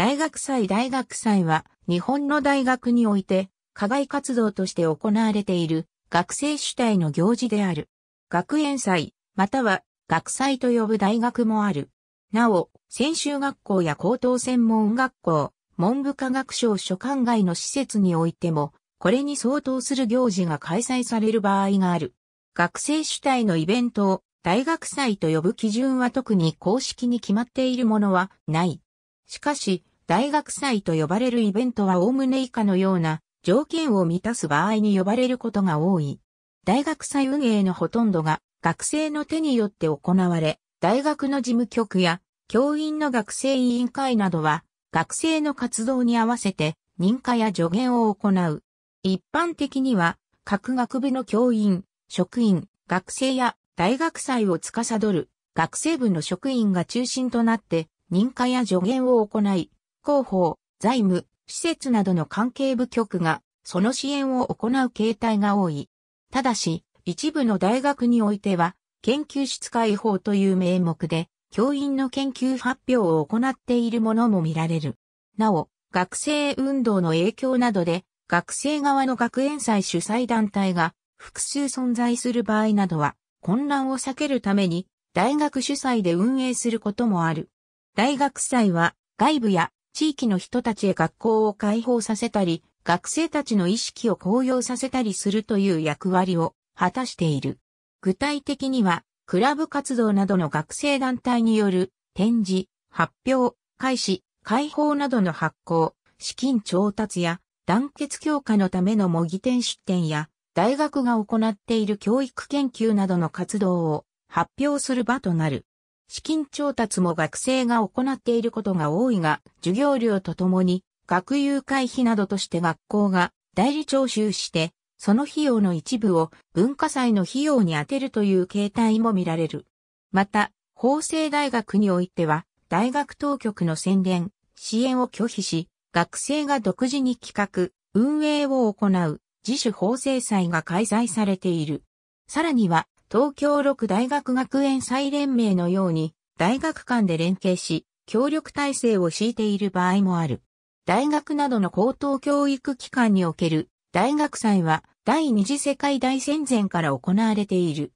大学祭大学祭は日本の大学において課外活動として行われている学生主体の行事である。学園祭、または学祭と呼ぶ大学もある。なお、専修学校や高等専門学校、文部科学省所管外の施設においても、これに相当する行事が開催される場合がある。学生主体のイベントを大学祭と呼ぶ基準は特に公式に決まっているものはない。しかし、大学祭と呼ばれるイベントは概ね以下のような条件を満たす場合に呼ばれることが多い。大学祭運営のほとんどが学生の手によって行われ、大学の事務局や教員の学生委員会などは学生の活動に合わせて認可や助言を行う。一般的には各学部の教員、職員、学生や大学祭を司る学生部の職員が中心となって認可や助言を行い、広報、財務、施設などの関係部局が、その支援を行う形態が多い。ただし、一部の大学においては、研究室開放という名目で、教員の研究発表を行っているものも見られる。なお、学生運動の影響などで、学生側の学園祭主催団体が複数存在する場合などは、混乱を避けるために、大学主催で運営することもある。大学祭は、外部や地域の人たちへ学校を開放させたり、学生たちの意識を高揚させたりするという役割を果たしている。具体的には、クラブ活動などの学生団体による展示、発表、開始、開放などの発行、資金調達や団結強化のための模擬店出展や、大学が行っている教育研究などの活動を発表する場となる。資金調達も学生が行っていることが多いが、授業料とともに、学友会費などとして学校が代理徴収して、その費用の一部を文化祭の費用に充てるという形態も見られる。また、法政大学においては、大学当局の宣伝、支援を拒否し、学生が独自に企画、運営を行う自主法制祭が開催されている。さらには、東京六大学学園再連盟のように、大学間で連携し、協力体制を敷いている場合もある。大学などの高等教育機関における大学祭は第二次世界大戦前から行われている。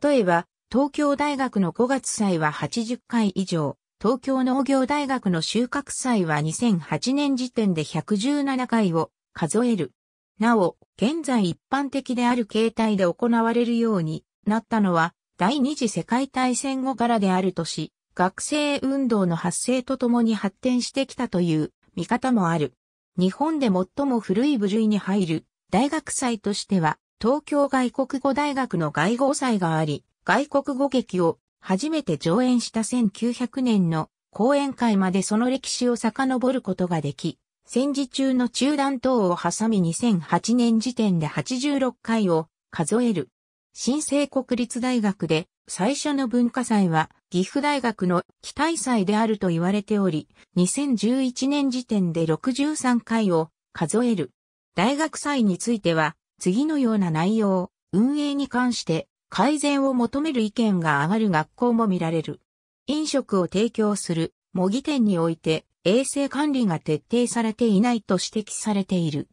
例えば、東京大学の5月祭は80回以上、東京農業大学の収穫祭は2008年時点で117回を数える。なお、現在一般的である形態で行われるように、なったのは、第二次世界大戦後からであるとし、学生運動の発生とともに発展してきたという見方もある。日本で最も古い部類に入る大学祭としては、東京外国語大学の外語祭があり、外国語劇を初めて上演した1900年の講演会までその歴史を遡ることができ、戦時中の中断等を挟み2008年時点で86回を数える新生国立大学で最初の文化祭は岐阜大学の期待祭であると言われており、2011年時点で63回を数える。大学祭については次のような内容、運営に関して改善を求める意見が上がる学校も見られる。飲食を提供する模擬店において衛生管理が徹底されていないと指摘されている。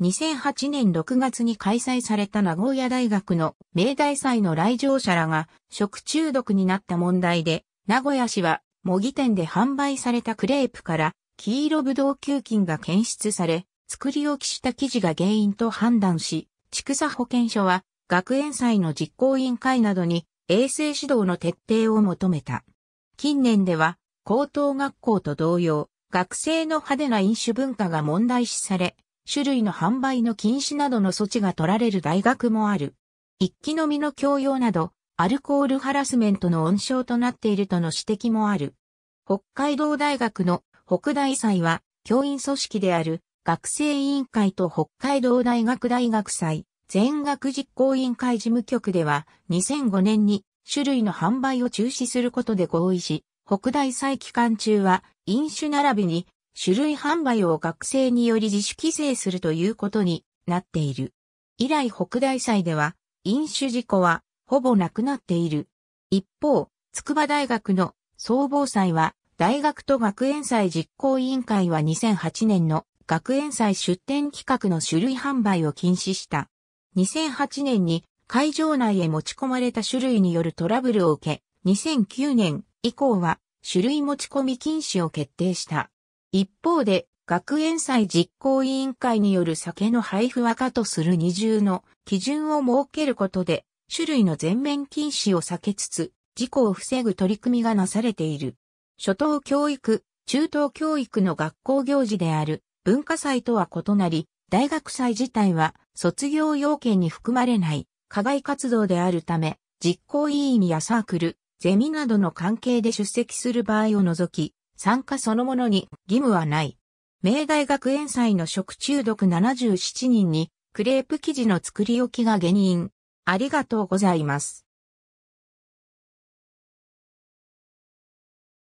2008年6月に開催された名古屋大学の明大祭の来場者らが食中毒になった問題で、名古屋市は模擬店で販売されたクレープから黄色ブドウ球菌が検出され、作り置きした生地が原因と判断し、畜産保健所は学園祭の実行委員会などに衛生指導の徹底を求めた。近年では高等学校と同様、学生の派手な飲酒文化が問題視され、種類の販売の禁止などの措置が取られる大学もある。一気飲みの強要など、アルコールハラスメントの温床となっているとの指摘もある。北海道大学の北大祭は、教員組織である学生委員会と北海道大学大学祭、全学実行委員会事務局では、2005年に種類の販売を中止することで合意し、北大祭期間中は飲酒並びに種類販売を学生により自主規制するということになっている。以来北大祭では、飲酒事故はほぼなくなっている。一方、筑波大学の総防祭は、大学と学園祭実行委員会は2008年の学園祭出展企画の種類販売を禁止した。2008年に会場内へ持ち込まれた種類によるトラブルを受け、2009年以降は種類持ち込み禁止を決定した。一方で、学園祭実行委員会による酒の配布は可とする二重の基準を設けることで、種類の全面禁止を避けつつ、事故を防ぐ取り組みがなされている。初等教育、中等教育の学校行事である文化祭とは異なり、大学祭自体は卒業要件に含まれない課外活動であるため、実行委員やサークル、ゼミなどの関係で出席する場合を除き、参加そのものに義務はない。明大学園祭の食中毒77人にクレープ生地の作り置きが原因。ありがとうございます。